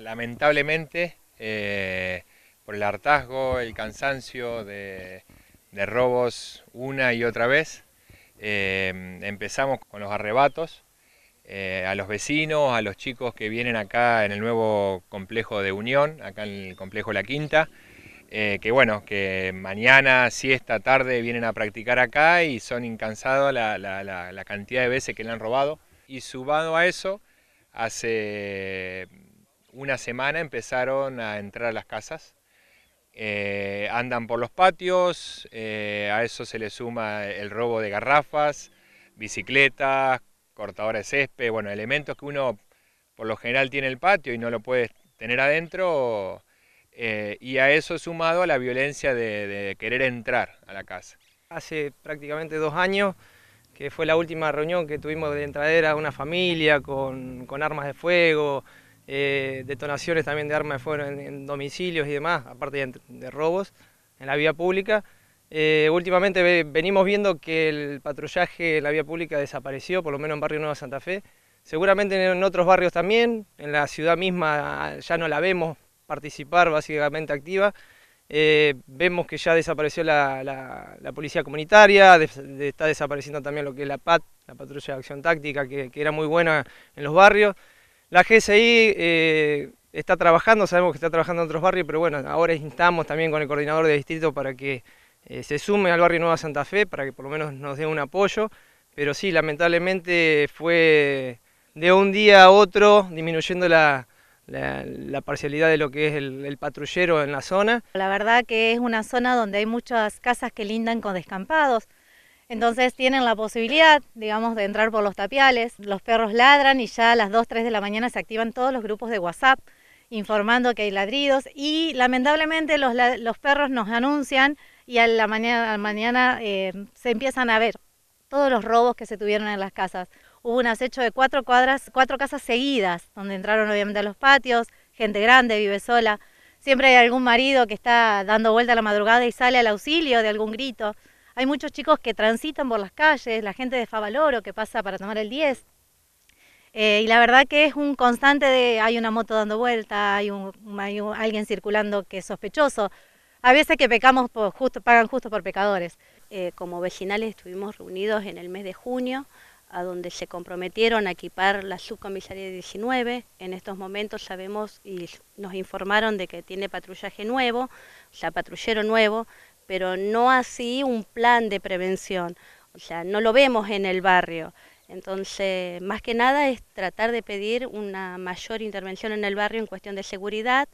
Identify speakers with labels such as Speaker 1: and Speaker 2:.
Speaker 1: Lamentablemente, eh, por el hartazgo, el cansancio de, robos una y otra vez, eh, empezamos con los arrebatos eh, a los vecinos, a los chicos que vienen acá en el nuevo complejo de Unión, acá en el complejo La Quinta, que bueno, que mañana, siesta, tarde vienen a practicar acá y son incansados la, la cantidad de veces que le han robado. Y subado a eso, hace una semana empezaron a entrar a las casas. Eh, andan por los patios, eh, a eso se le suma el robo de garrafas, bicicletas, cortadores de césped, bueno, elementos que uno por lo general tiene en el patio y no lo puede tener adentro. Eh, y a eso sumado a la violencia de, querer entrar a la casa. Hace prácticamente dos años que fue la última reunión
Speaker 2: que tuvimos de entradera a una familia con armas de fuego, eh, detonaciones también de armas de fuego en, domicilios y demás, aparte de, robos en la vía pública. Eh, últimamente venimos viendo que el patrullaje en la vía pública desapareció, por lo menos en Barrio Nueva Santa Fe. Seguramente en otros barrios también, en la ciudad misma ya no la vemos participar básicamente activa. Eh, vemos que ya desapareció la, policía comunitaria, está desapareciendo también lo que es la PAT, la patrulla de acción táctica, que era muy buena en los barrios. La GSI eh, está trabajando, sabemos que está trabajando en otros barrios, pero bueno, ahora instamos también con el coordinador de distrito para que eh, se sume al barrio Nueva Santa Fe, para que por lo menos nos dé un apoyo. Pero sí, lamentablemente fue de un día a otro disminuyendo la, parcialidad de lo que es el, patrullero en la zona.
Speaker 3: La verdad que es una zona donde hay muchas casas que lindan con descampados, entonces tienen la posibilidad, digamos, de entrar por los tapiales. Los perros ladran y ya a las 2, 3 de la mañana se activan todos los grupos de WhatsApp informando que hay ladridos y lamentablemente los, perros nos anuncian y a la mañana, eh, se empiezan a ver todos los robos que se tuvieron en las casas. Hubo un acecho de cuatro cuadras, cuatro casas seguidas, donde entraron obviamente a los patios, gente grande vive sola. Siempre hay algún marido que está dando vuelta a la madrugada y sale al auxilio de algún grito. Hay muchos chicos que transitan por las calles, la gente de Favaloro que pasa para tomar el 10. Eh, y la verdad que es un constante de hay una moto dando vuelta, hay, un, alguien circulando que es sospechoso. A veces que pecamos por, justo, pagan justo por pecadores. Eh, como vecinales estuvimos reunidos en el mes de junio, a
Speaker 4: donde se comprometieron a equipar la subcomisaría de 19. En estos momentos sabemos y nos informaron de que tiene patrullaje nuevo, ya patrullero nuevo, pero no así un plan de prevención. O sea, no lo vemos en el barrio. Entonces, más que nada es tratar de pedir una mayor intervención en el barrio en cuestión de seguridad.